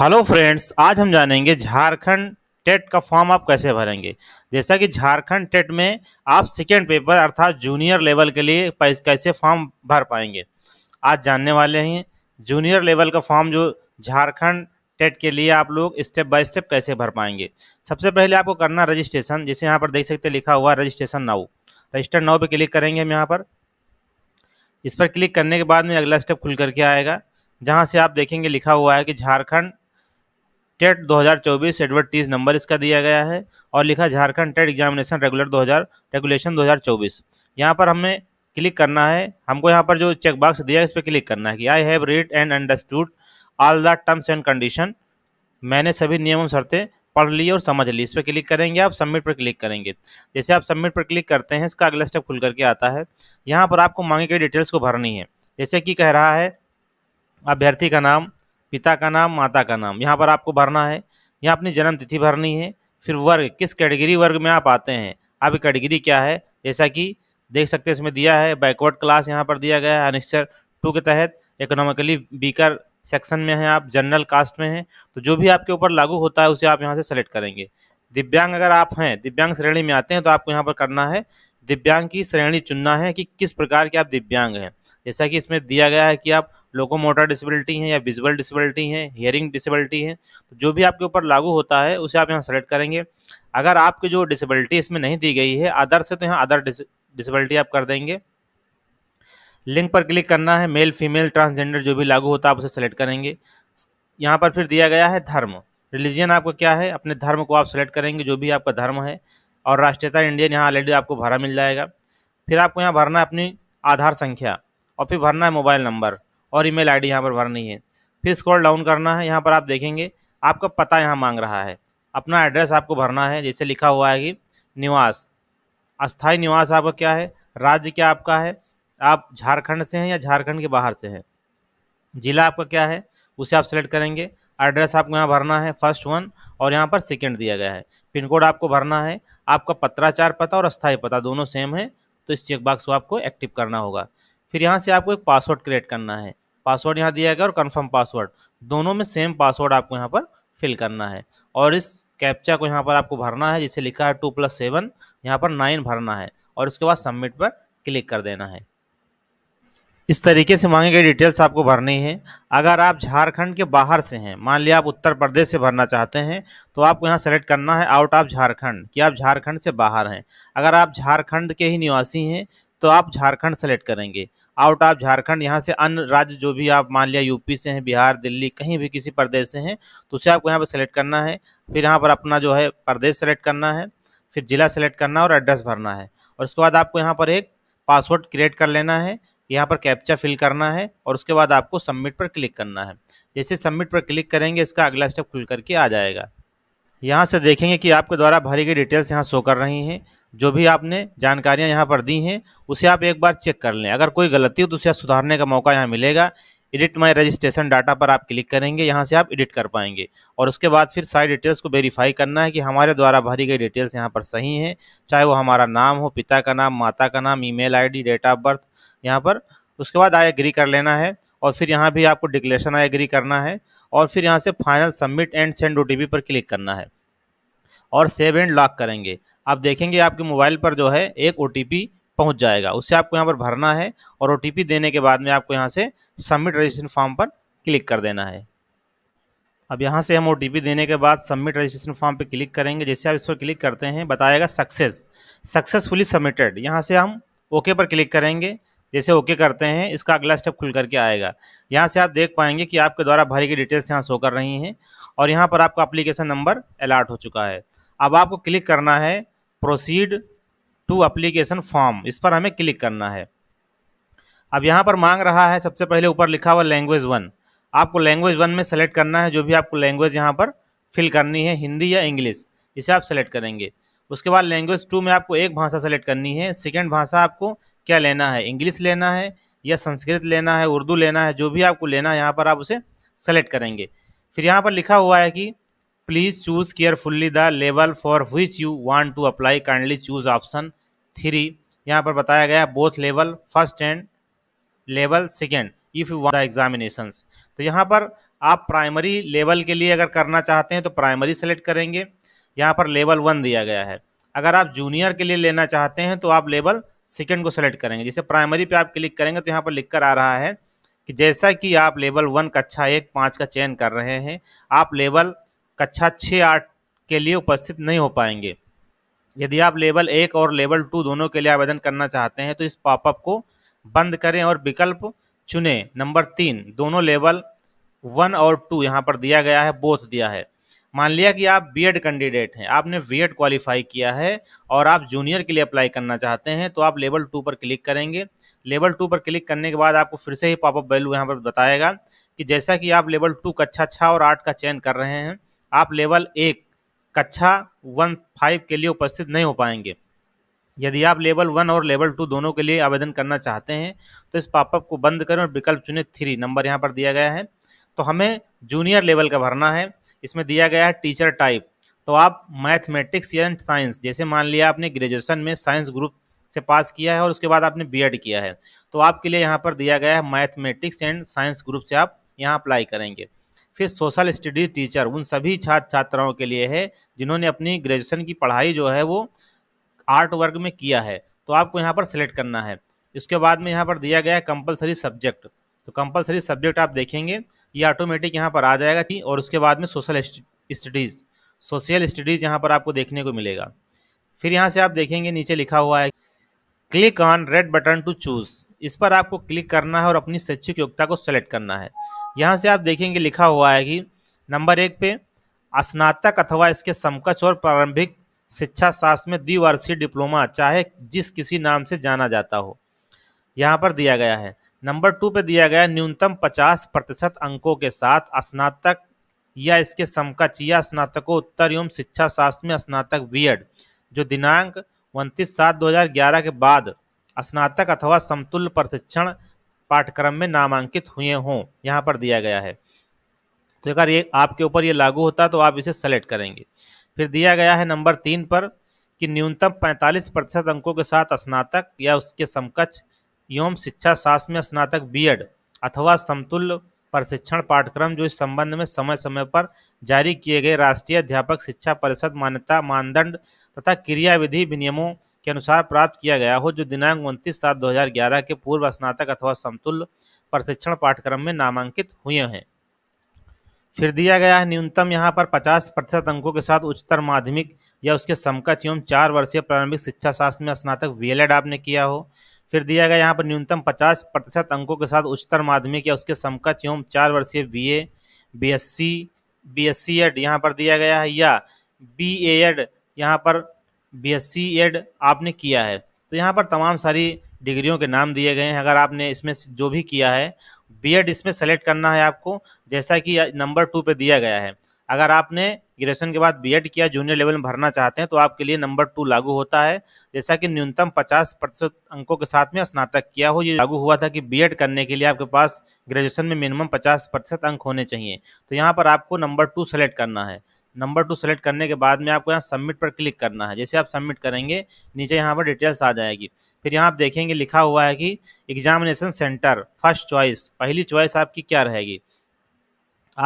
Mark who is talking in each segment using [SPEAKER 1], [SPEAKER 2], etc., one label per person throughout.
[SPEAKER 1] hello friends आज हम जानेंगे झारखंड टेट का फॉर्म आप कैसे भरेंगे जैसा कि झारखंड टेट में आप सेकेंड पेपर अर्थात जूनियर लेवल के लिए कैसे फॉर्म भर पाएंगे आज जानने वाले हैं जूनियर लेवल का फॉर्म जो झारखंड टेट के लिए आप लोग स्टेप बाय स्टेप कैसे भर पाएंगे सबसे पहले आपको करना रजिस्ट्रेशन जैसे यहाँ पर देख सकते लिखा हुआ रजिस्ट्रेशन नाउ रजिस्टर नाउ पर क्लिक करेंगे हम यहाँ पर इस पर क्लिक करने के बाद में अगला स्टेप खुल करके आएगा जहाँ से आप देखेंगे लिखा हुआ है कि झारखंड टेट 2024 एडवर्टीज नंबर इसका दिया गया है और लिखा Jharkhand TET examination regular 2000 regulation 2024 यहाँ पर हमें क्लिक करना है हमको यहाँ पर जो चेक बॉक्स दिया है इस पर क्लिक करना है कि I have read and understood all the terms and condition मैंने सभी नियम शर्तें पढ़ ली और समझ ली इस पर क्लिक करेंगे आप सबमिट पर क्लिक करेंगे जैसे आप सबमिट पर क्लिक करते हैं इसका अगला स्टेप खुल करके आता है यहाँ पर आपको मांगे गई डिटेल्स को भरनी है जैसे कि कह रहा है अभ्यर्थी का नाम पिता का नाम माता का नाम यहाँ पर आपको भरना है यहाँ अपनी जन्म तिथि भरनी है फिर वर्ग किस कैटेगरी वर्ग में आप आते हैं आपकी कैटेगरी क्या है जैसा कि देख सकते हैं इसमें दिया है बैकवर्ड क्लास यहाँ पर दिया गया है अनिश्चर टू के तहत इकोनॉमिकली बीकर सेक्शन में हैं आप जनरल कास्ट में हैं तो जो भी आपके ऊपर लागू होता है उसे आप यहाँ से सेलेक्ट करेंगे दिव्यांग अगर आप हैं दिव्यांग श्रेणी में आते हैं तो आपको यहाँ पर करना है दिव्यांग की श्रेणी चुनना है कि किस प्रकार के आप दिव्यांग हैं जैसा कि इसमें दिया गया है कि आप लोको मोटर डिसेबिलिटी है या विजुअल डिसेबिलिटी है हियरिंग डिसेबिलिटी है तो जो भी आपके ऊपर लागू होता है उसे आप यहाँ सेलेक्ट करेंगे अगर आपकी जो डिसेबिलिटी इसमें नहीं दी गई है अदर से तो यहाँ अदर डिसेबिलिटी आप कर देंगे लिंक पर क्लिक करना है मेल फीमेल ट्रांसजेंडर जो भी लागू होता है आप उसे सेलेक्ट करेंगे यहाँ पर फिर दिया गया है धर्म रिलीजन आपका क्या है अपने धर्म को आप सेलेक्ट करेंगे जो भी आपका धर्म है और राष्ट्रीयता इंडियन यहाँ ऑलरेडी आपको भरा मिल जाएगा फिर आपको यहाँ भरना है अपनी आधार संख्या और फिर भरना है मोबाइल नंबर और ईमेल आईडी यहाँ पर भरनी है फिर स्क्रॉल डाउन करना है यहाँ पर आप देखेंगे आपका पता यहाँ मांग रहा है अपना एड्रेस आपको भरना है जैसे लिखा हुआ है कि निवास अस्थाई निवास आपका क्या है राज्य क्या आपका है आप झारखंड से हैं या झारखंड के बाहर से हैं जिला आपका क्या है उसे आप सेलेक्ट करेंगे एड्रेस आपको यहाँ भरना है फर्स्ट वन और यहाँ पर सेकेंड दिया गया है पिन कोड आपको भरना है आपका पत्राचार पता और अस्थाई पता दोनों सेम है तो इस चेकबॉक्स को आपको एक्टिव करना होगा फिर यहाँ से आपको एक पासवर्ड क्रिएट करना है पासवर्ड यहाँ दिया गया और कन्फर्म पासवर्ड दोनों में सेम पासवर्ड आपको यहाँ पर फिल करना है और इस कैप्चा को यहाँ पर आपको भरना है जिसे लिखा है टू प्लस सेवन यहाँ पर नाइन भरना है और उसके बाद सबमिट पर क्लिक कर देना है इस तरीके से मांगे गई डिटेल्स आपको भरनी है अगर आप झारखंड के बाहर से हैं मान लिया आप उत्तर प्रदेश से भरना चाहते हैं तो आपको यहाँ सेलेक्ट करना है आउट ऑफ झारखंड कि आप झारखंड से बाहर हैं अगर आप झारखंड के ही निवासी हैं तो आप झारखंड सेलेक्ट करेंगे आउट ऑफ झारखंड यहाँ से अन्य राज्य जो भी आप मान लिया यूपी से हैं बिहार दिल्ली कहीं भी किसी प्रदेश से हैं तो उसे आपको यहाँ पर सेलेक्ट करना है फिर यहाँ पर अपना जो है प्रदेश सेलेक्ट करना है फिर जिला सेलेक्ट करना है और एड्रेस भरना है और उसके बाद आपको यहाँ पर एक पासवर्ड क्रिएट कर लेना है यहाँ पर कैप्चा फिल करना है और उसके बाद आपको सबमिट पर क्लिक करना है जैसे सबमिट पर क्लिक करेंगे इसका अगला स्टेप खुल करके आ जाएगा यहाँ से देखेंगे कि आपके द्वारा भरी गई डिटेल्स यहाँ शो कर रही हैं जो भी आपने जानकारियाँ यहाँ पर दी हैं उसे आप एक बार चेक कर लें अगर कोई गलती हो तो उसे सुधारने का मौका यहाँ मिलेगा एडिट माई रजिस्ट्रेशन डाटा पर आप क्लिक करेंगे यहाँ से आप एडिट कर पाएंगे और उसके बाद फिर सारी डिटेल्स को वेरीफाई करना है कि हमारे द्वारा भरी गई डिटेल्स यहाँ पर सही हैं चाहे वो हमारा नाम हो पिता का नाम माता का नाम email date of birth यहाँ पर उसके बाद आई एग्री कर लेना है और फिर यहाँ भी आपको डिक्लेरेशन आई एग्री करना है और फिर यहाँ से फाइनल सबमिट एंड सेंड ओ पर क्लिक करना है और सेव एंड लॉक करेंगे आप देखेंगे आपके मोबाइल पर जो है एक ओ पहुँच जाएगा उससे आपको यहाँ पर भरना है और ओ देने के बाद में आपको यहाँ से सबमिट रजिस्ट्रेशन फॉर्म पर क्लिक कर देना है अब यहाँ से हम ओ देने के बाद सबमिट रजिस्ट्रेशन फॉर्म पर क्लिक करेंगे जैसे आप इस पर क्लिक करते हैं बताएगा सक्सेस सक्सेसफुली सबमिटेड यहाँ से हम ओके पर क्लिक करेंगे जैसे ओके करते हैं इसका अगला स्टेप खुल करके आएगा यहाँ से आप देख पाएंगे कि आपके द्वारा भरी की डिटेल्स यहाँ शो कर रही हैं और यहाँ पर आपका अप्लीकेशन नंबर अलाट हो चुका है अब आपको क्लिक करना है प्रोसीड टू अप्लीकेशन फॉर्म इस पर हमें क्लिक करना है अब यहाँ पर मांग रहा है सबसे पहले ऊपर लिखा हुआ लैंग्वेज वन आपको लैंग्वेज वन में सेलेक्ट करना है जो भी आपको लैंग्वेज यहाँ पर फिल करनी है हिंदी या इंग्लिश इसे आप सेलेक्ट करेंगे उसके बाद लैंग्वेज टू में आपको एक भाषा सेलेक्ट करनी है सेकेंड भाषा आपको क्या लेना है इंग्लिश लेना है या संस्कृत लेना है उर्दू लेना है जो भी आपको लेना है यहाँ पर आप उसे सेलेक्ट करेंगे फिर यहाँ पर लिखा हुआ है कि please choose carefully the level for which you want to apply kindly choose option three यहाँ पर बताया गया both level first and level second if you want the examination तो यहाँ पर आप प्राइमरी लेवल के लिए अगर करना चाहते हैं तो प्राइमरी सेलेक्ट करेंगे यहाँ पर लेवल वन दिया गया है अगर आप जूनियर के लिए लेना चाहते हैं तो आप लेवल सेकेंड को सेलेक्ट करेंगे जैसे प्राइमरी पे आप क्लिक करेंगे तो यहाँ पर लिख कर आ रहा है कि जैसा कि आप लेवल वन कक्षा एक पाँच का चयन कर रहे हैं आप लेवल कक्षा छः आठ के लिए उपस्थित नहीं हो पाएंगे यदि आप लेवल एक और लेवल टू दोनों के लिए आवेदन करना चाहते हैं तो इस पॉपअप को बंद करें और विकल्प चुने नंबर तीन दोनों लेवल वन और टू यहाँ पर दिया गया है बोथ दिया है मान लिया कि आप बीएड कैंडिडेट हैं आपने बीएड क्वालिफाई किया है और आप जूनियर के लिए अप्लाई करना चाहते हैं तो आप लेवल टू पर क्लिक करेंगे लेवल टू पर क्लिक करने के बाद आपको फिर से ही पॉपअप वैल्यू यहाँ पर बताएगा कि जैसा कि आप लेवल टू कक्षा छः और आठ का चयन कर रहे हैं आप लेवल एक कक्षा वन फाइव के लिए उपस्थित नहीं हो पाएंगे यदि आप लेवल वन और लेवल टू दोनों के लिए आवेदन करना चाहते हैं तो इस पॉपअप को बंद करें और विकल्प चुने थ्री नंबर यहाँ पर दिया गया है तो हमें जूनियर लेवल का भरना है इसमें दिया गया है टीचर टाइप तो आप मैथमेटिक्स या साइंस जैसे मान लिया आपने ग्रेजुएशन में साइंस ग्रुप से पास किया है और उसके बाद आपने बीएड किया है तो आपके लिए यहाँ पर दिया गया है मैथमेटिक्स एंड साइंस ग्रुप से आप यहाँ अप्लाई करेंगे फिर सोशल स्टडीज़ टीचर उन सभी छात्र छात्राओं के लिए है जिन्होंने अपनी ग्रेजुएशन की पढ़ाई जो है वो आर्ट वर्ग में किया है तो आपको यहाँ पर सेलेक्ट करना है इसके बाद में यहाँ पर दिया गया है कंपलसरी सब्जेक्ट तो कंपलसरी सब्जेक्ट आप देखेंगे ये ऑटोमेटिक यहाँ पर आ जाएगा कि और उसके बाद में सोशल स्टडीज़ सोशल स्टडीज़ यहाँ पर आपको देखने को मिलेगा फिर यहाँ से आप देखेंगे नीचे लिखा हुआ है click on red button to choose इस पर आपको क्लिक करना है और अपनी शैक्षिक योग्यता को सेलेक्ट करना है यहाँ से आप देखेंगे लिखा हुआ है कि नंबर एक पे स्नातक अथवा इसके समकक्ष और प्रारंभिक शिक्षा शास्त्र में द्विवर्षीय डिप्लोमा चाहे जिस किसी नाम से जाना जाता हो यहाँ पर दिया गया है नंबर टू पे दिया गया न्यूनतम पचास प्रतिशत अंकों के साथ स्नातक या इसके समकक्ष या स्नातकोत्तर एवं शिक्षा शास्त्र में स्नातक बीएड जो दिनांक उनतीस सात दो हजार ग्यारह के बाद स्नातक अथवा समतुल्य प्रशिक्षण पाठ्यक्रम में नामांकित हुए हों यहाँ पर दिया गया है तो अगर ये आपके ऊपर ये लागू होता तो आप इसे सेलेक्ट करेंगे फिर दिया गया है नंबर तीन पर कि न्यूनतम 45 प्रतिशत अंकों के साथ स्नातक या उसके समकक्ष एवं शिक्षा शास्त्र में स्नातक बी अथवा समतुल्य प्रशिक्षण पाठ्यक्रम जो इस संबंध में समय समय पर जारी किए गए राष्ट्रीय अध्यापक शिक्षा परिषद मान्यता मानदंड तथा क्रियाविधि विनियमों के अनुसार प्राप्त किया गया हो जो दिनांक उनतीस सात दो के पूर्व स्नातक अथवा समतुल्य प्रशिक्षण पाठ्यक्रम में नामांकित हुए हैं फिर दिया गया है न्यूनतम यहाँ पर 50 प्रतिशत अंकों के साथ उच्चतर माध्यमिक या उसके समकक्ष एवं चार वर्षीय प्रारंभिक शिक्षा शास्त्र में स्नातक वी आपने किया हो फिर दिया गया यहाँ पर न्यूनतम पचास प्रतिशत अंकों के साथ उच्चतर माध्यमिक या उसके समकक्ष एवं चार वर्षीय B A B S C B S C Ed यहाँ पर दिया गया है या बी ए एड यहाँ पर बी एस सी एड आपने किया है तो यहाँ पर तमाम सारी डिग्रियों के नाम दिए गए हैं अगर आपने इसमें जो भी किया है बी एड इसमें सेलेक्ट करना है आपको जैसा कि नंबर टू पर दिया गया है अगर आपने ग्रेजुएशन के बाद बीएड किया जूनियर लेवल में भरना चाहते हैं तो आपके लिए नंबर टू लागू होता है जैसा कि न्यूनतम 50 प्रतिशत अंकों के साथ में स्नातक किया हो ये लागू हुआ था कि बीएड करने के लिए आपके पास ग्रेजुएशन में मिनिमम 50 प्रतिशत अंक होने चाहिए तो यहाँ पर आपको नंबर टू सेलेक्ट करना है नंबर टू सेलेक्ट करने के बाद में आपको यहाँ सबमिट पर क्लिक करना है जैसे आप सबमिट करेंगे नीचे यहाँ पर डिटेल्स आ जाएगी फिर यहाँ आप देखेंगे लिखा हुआ है कि एग्जामिनेशन सेंटर फर्स्ट चॉइस पहली चॉइस आपकी क्या रहेगी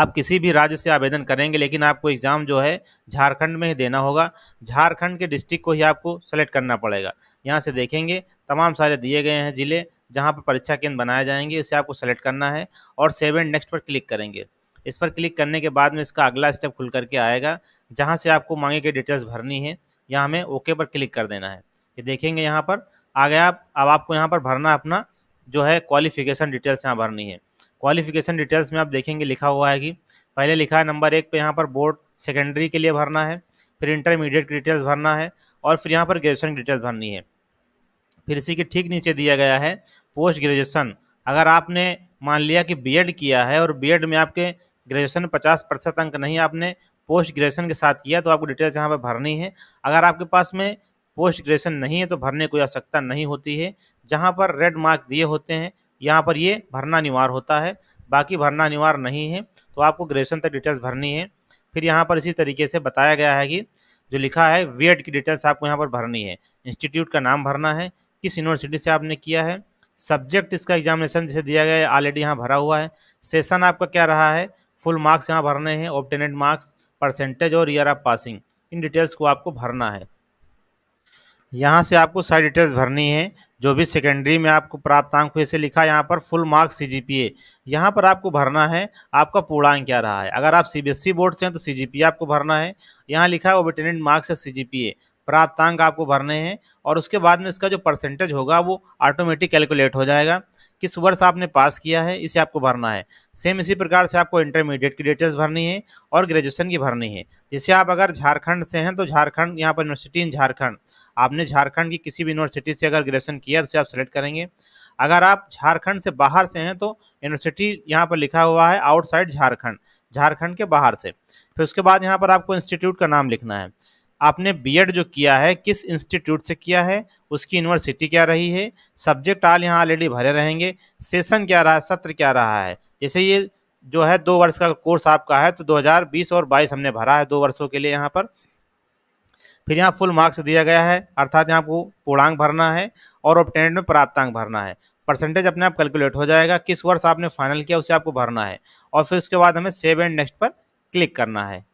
[SPEAKER 1] आप किसी भी राज्य से आवेदन करेंगे लेकिन आपको एग्ज़ाम जो है झारखंड में ही देना होगा झारखंड के डिस्ट्रिक्ट को ही आपको सेलेक्ट करना पड़ेगा यहाँ से देखेंगे तमाम सारे दिए गए हैं ज़िले जहाँ पर परीक्षा केंद्र बनाए जाएंगे इसे आपको सेलेक्ट करना है और सेवन नेक्स्ट पर क्लिक करेंगे इस पर क्लिक करने के बाद में इसका अगला स्टेप खुल करके आएगा जहाँ से आपको मांगे की डिटेल्स भरनी है यहाँ हमें ओके पर क्लिक कर देना है ये देखेंगे यहाँ पर आ गया अब आपको यहाँ पर भरना अपना जो है क्वालिफिकेशन डिटेल्स यहाँ भरनी है क्वालिफिकेशन डिटेल्स में आप देखेंगे लिखा हुआ है कि पहले लिखा है नंबर एक पे यहाँ पर बोर्ड सेकेंडरी के लिए भरना है फिर इंटरमीडिएट की डिटेल्स भरना है और फिर यहाँ पर ग्रेजुएशन की डिटेल्स भरनी है फिर इसी के ठीक नीचे दिया गया है पोस्ट ग्रेजुएशन अगर आपने मान लिया कि बी किया है और बी में आपके ग्रेजुएशन पचास प्रतिशत अंक नहीं आपने पोस्ट ग्रेजुएशन के साथ किया तो आपको डिटेल्स यहाँ पर भरनी है अगर आपके पास में पोस्ट ग्रेजुएशन नहीं है तो भरने कोई आवश्यकता नहीं होती है जहाँ पर रेड मार्क दिए होते हैं यहाँ पर ये भरना अनिवार्य होता है बाकी भरना अनिवार्य नहीं है तो आपको ग्रेजुएशन तक डिटेल्स भरनी है फिर यहाँ पर इसी तरीके से बताया गया है कि जो लिखा है वेट e की डिटेल्स आपको यहाँ पर भरनी है इंस्टीट्यूट का नाम भरना है किस यूनिवर्सिटी से आपने किया है सब्जेक्ट इसका एग्जामिनेशन जिसे दिया गया है ऑलरेडी यहाँ भरा हुआ है सेशन आपका क्या रहा है फुल मार्क्स यहाँ भरने हैं ऑप्टेनेंट मार्क्स परसेंटेज और ईयर ऑफ पासिंग इन डिटेल्स को आपको भरना है यहाँ से आपको सारी डिटेल्स भरनी है जो भी सेकेंडरी में आपको प्राप्तांक हुए से लिखा यहाँ पर full marks C G P A यहाँ पर आपको भरना है आपका पूर्णांक क्या रहा है अगर आप C B S C board से हैं तो सी जी पी ए आपको भरना है यहाँ लिखा है ओबिटेनेंट मार्क्स या सी जी पी ए प्राप्तांक आपको भरने हैं और उसके बाद में इसका जो परसेंटेज होगा वो ऑटोमेटिक कैलकुलेट हो जाएगा किस वर्ष आपने पास किया है इसे आपको भरना है सेम इसी प्रकार से आपको इंटरमीडिएट की डिटेल्स भरनी है और ग्रेजुएशन की भरनी है जैसे आप अगर झारखंड से हैं तो झारखंड यहाँ पर यूनिवर्सिटी इन झारखंड आपने झारखंड की किसी भी यूनिवर्सिटी से अगर ग्रेजुएशन किया तो उसे आप सेलेक्ट करेंगे अगर आप झारखंड से बाहर से हैं तो यूनिवर्सिटी यहाँ पर लिखा हुआ है आउटसाइड झारखंड झारखंड के बाहर से फिर उसके बाद यहाँ पर आपको इंस्टीट्यूट का नाम लिखना है आपने बीएड जो किया है किस इंस्टीट्यूट से किया है उसकी यूनिवर्सिटी क्या रही है सब्जेक्ट आल यहाँ ऑलरेडी भरे रहेंगे सेशन क्या रहा है सत्र क्या रहा है जैसे ये जो है दो वर्ष का कोर्स आपका है तो 2020 और 22 हमने भरा है दो वर्षों के लिए यहाँ पर फिर यहाँ फुल मार्क्स दिया गया है अर्थात यहाँ आपको पूर्णांक भरना है और ऑप्टेंट में प्राप्तांक भरना है परसेंटेज अपने आप कैलकुलेट हो जाएगा किस वर्ष आपने फाइनल किया उसे आपको भरना है और फिर उसके बाद हमें सेव एंड नेक्स्ट पर क्लिक करना है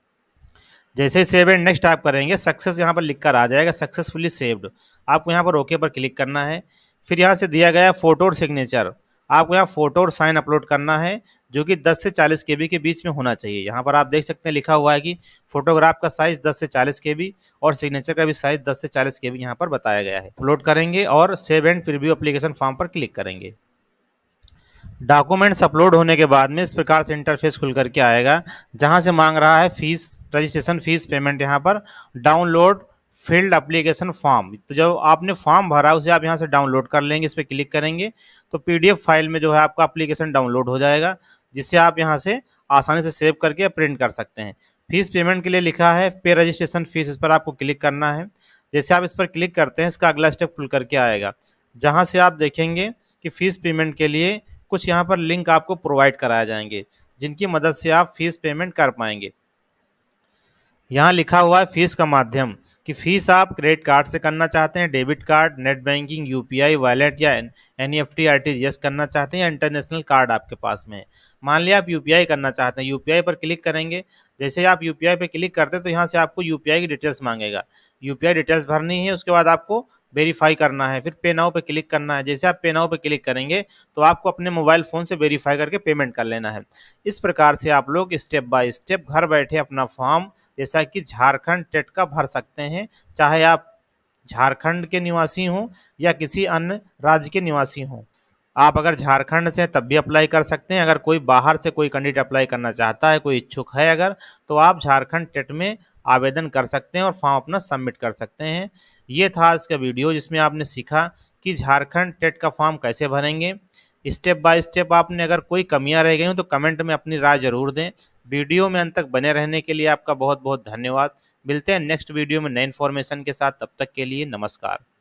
[SPEAKER 1] जैसे ही सेव एंड नेक्स्ट आप करेंगे सक्सेस यहाँ पर लिख कर आ जाएगा सक्सेसफुली सेव्ड आपको यहाँ पर ओके पर क्लिक करना है फिर यहाँ से दिया गया फ़ोटो और सिग्नेचर आपको यहाँ फ़ोटो और साइन अपलोड करना है जो कि 10 से 40 के के बीच में होना चाहिए यहाँ पर आप देख सकते हैं लिखा हुआ है कि फोटोग्राफ का साइज़ 10 से 40 के और सिग्नेचर का भी साइज़ 10 से 40 के बी यहाँ पर बताया गया है अपलोड करेंगे और save and preview application form पर क्लिक करेंगे डॉक्यूमेंट्स अपलोड होने के बाद में इस प्रकार से इंटरफेस खुल करके आएगा जहां से मांग रहा है फीस रजिस्ट्रेशन फीस पेमेंट यहां पर डाउनलोड फील्ड अप्लीकेशन फॉर्म तो जब आपने फॉर्म भरा उसे आप यहाँ से डाउनलोड कर लेंगे इस पर क्लिक करेंगे तो पीडीएफ फाइल में जो है आपका अप्लीकेशन डाउनलोड हो जाएगा जिससे आप यहाँ से आसानी से सेव करके प्रिंट कर सकते हैं फीस पेमेंट के लिए लिखा है पे रजिस्ट्रेशन फीस इस पर आपको क्लिक करना है जैसे आप इस पर क्लिक करते हैं इसका अगला स्टेप खुल करके आएगा जहाँ से आप देखेंगे कि फीस पेमेंट के लिए कुछ यहाँ पर लिंक आपको प्रोवाइड कराए जाएंगे जिनकी मदद से आप फीस पेमेंट कर पाएंगे यहाँ लिखा हुआ है फीस का माध्यम कि फीस आप क्रेडिट कार्ड से करना चाहते हैं debit card net banking UPI wallet या N E F T R T करना चाहते हैं या इंटरनेशनल कार्ड आपके पास में मान लिया आप यू करना चाहते हैं यू पर क्लिक करेंगे जैसे आप आई पर क्लिक करते हैं तो यहाँ से आपको आई की डिटेल्स मांगेगा आई डिटेल्स भरनी है उसके बाद आपको वेरीफाई करना है फिर पे नाउ पे क्लिक करना है जैसे आप पे नाउ पे क्लिक करेंगे तो आपको अपने मोबाइल फ़ोन से वेरीफाई करके पेमेंट कर लेना है इस प्रकार से आप लोग स्टेप बाय स्टेप घर बैठे अपना फॉर्म जैसा कि झारखंड टेट का भर सकते हैं चाहे आप झारखंड के निवासी हों या किसी अन्य राज्य के निवासी हों आप अगर झारखंड से तब भी अप्लाई कर सकते हैं अगर कोई बाहर से कोई कैंडिडेट अप्लाई करना चाहता है कोई इच्छुक है अगर तो आप झारखंड टेट में आवेदन कर सकते हैं और फॉर्म अपना सबमिट कर सकते हैं ये था आज का वीडियो जिसमें आपने सीखा कि झारखंड टेट का फॉर्म कैसे भरेंगे स्टेप बाय स्टेप आपने अगर कोई कमियां रह गई हो तो कमेंट में अपनी राय जरूर दें वीडियो में अंत तक बने रहने के लिए आपका बहुत बहुत धन्यवाद मिलते हैं नेक्स्ट वीडियो में नए इन्फॉर्मेशन के साथ तब तक के लिए नमस्कार